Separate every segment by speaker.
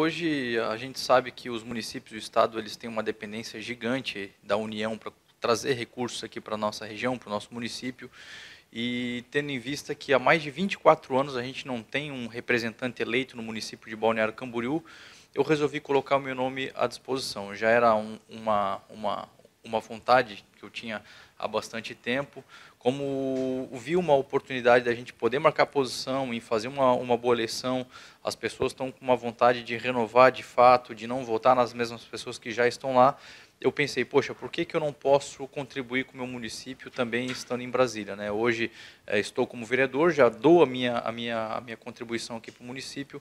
Speaker 1: hoje a gente sabe que os municípios e o estado eles têm uma dependência gigante da União para trazer recursos aqui para a nossa região, para o nosso município. E tendo em vista que há mais de 24 anos a gente não tem um representante eleito no município de Balneário Camboriú, eu resolvi colocar o meu nome à disposição. Já era um, uma, uma, uma vontade eu tinha há bastante tempo, como vi uma oportunidade da gente poder marcar posição e fazer uma, uma boa eleição, as pessoas estão com uma vontade de renovar de fato, de não votar nas mesmas pessoas que já estão lá, eu pensei, poxa, por que, que eu não posso contribuir com o meu município também estando em Brasília? Né? Hoje eh, estou como vereador, já dou a minha, a minha, a minha contribuição aqui para o município.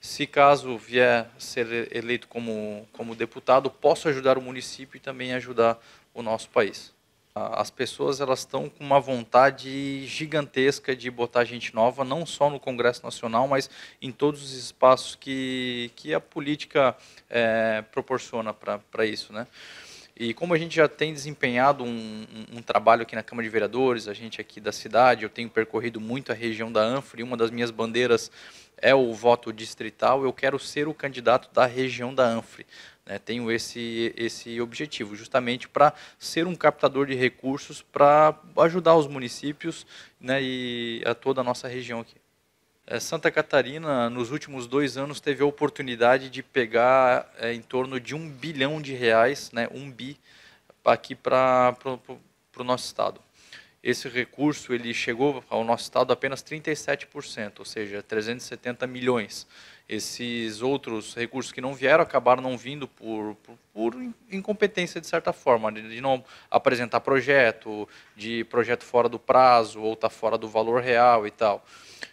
Speaker 1: Se caso vier ser eleito como, como deputado, posso ajudar o município e também ajudar o nosso país. As pessoas elas estão com uma vontade gigantesca de botar gente nova, não só no Congresso Nacional, mas em todos os espaços que, que a política é, proporciona para isso. Né? E como a gente já tem desempenhado um, um, um, trabalho aqui na Câmara de Vereadores, a gente aqui da cidade, eu tenho percorrido muito a região da Anfre, uma das minhas bandeiras é o voto distrital, eu quero ser o candidato da região da Anfre. Né? Tenho esse, esse objetivo, justamente para ser um captador de recursos para ajudar os municípios né, e a toda a nossa região aqui. É, Santa Catarina, nos últimos dois anos, teve a oportunidade de pegar é, em torno de um bilhão de reais, né, um bi, aqui para o nosso estado. Esse recurso ele chegou ao nosso estado apenas 37%, ou seja, 370 milhões esses outros recursos que não vieram acabaram não vindo por, por, por, incompetência, de certa forma, né? de não apresentar projeto, de projeto fora do prazo ou está fora do valor real e tal.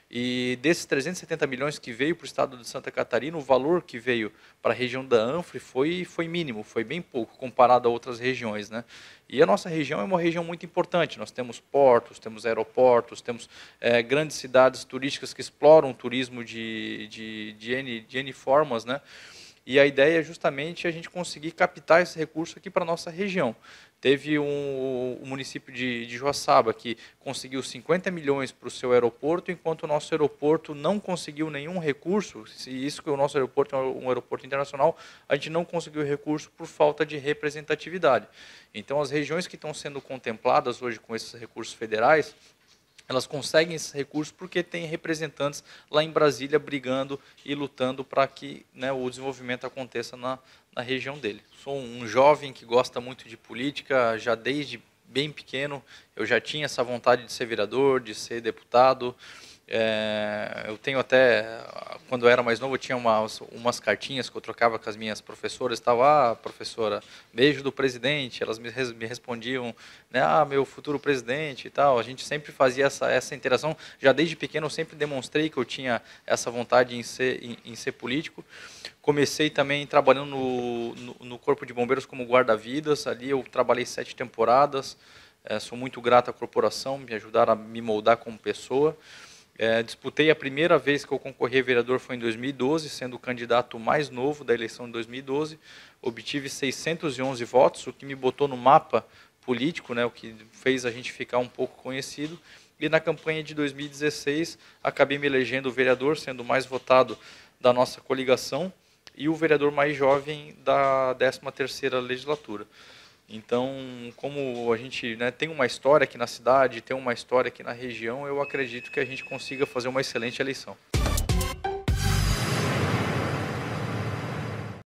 Speaker 1: E desses 370 milhões que veio para o estado de Santa Catarina, o valor que veio para a região da Anfre foi, foi mínimo, foi bem pouco comparado a outras regiões. Né? E a nossa região é uma região muito importante. Nós temos portos, temos aeroportos, temos é, grandes cidades turísticas que exploram o turismo de, de, de de N, de N formas, né? E a ideia é justamente a gente conseguir captar esse recurso aqui para a nossa região. Teve um, o município de, de Joaçaba que conseguiu 50 milhões para o seu aeroporto, enquanto o nosso aeroporto não conseguiu nenhum recurso. Se isso que o nosso aeroporto é um aeroporto internacional, a gente não conseguiu recurso por falta de representatividade. Então, as regiões que estão sendo contempladas hoje com esses recursos federais, elas conseguem esses recursos porque tem representantes lá em Brasília brigando e lutando para que né, o desenvolvimento aconteça na, na região dele. Sou um jovem que gosta muito de política, já desde bem pequeno eu já tinha essa vontade de ser vereador, de ser deputado. É, eu tenho até, quando eu era mais novo, eu tinha umas, umas cartinhas que eu trocava com as minhas professoras. Estava, ah, professora, beijo do presidente. Elas me, me respondiam, né, ah, meu futuro presidente e tal. A gente sempre fazia essa, essa interação. Já desde pequeno eu sempre demonstrei que eu tinha essa vontade em ser, em, em ser político. Comecei também trabalhando no, no, no Corpo de Bombeiros como guarda-vidas. Ali eu trabalhei sete temporadas. É, sou muito grato à corporação, me ajudaram a me moldar como pessoa. É, disputei a primeira vez que eu concorri a vereador foi em 2012, sendo o candidato mais novo da eleição de 2012. Obtive 611 votos, o que me botou no mapa político, né, o que fez a gente ficar um pouco conhecido. E na campanha de 2016, acabei me elegendo vereador, sendo o mais votado da nossa coligação e o vereador mais jovem da 13ª legislatura. Então, como a gente né, tem uma história aqui na cidade, tem uma história aqui na região, eu acredito que a gente consiga fazer uma excelente eleição.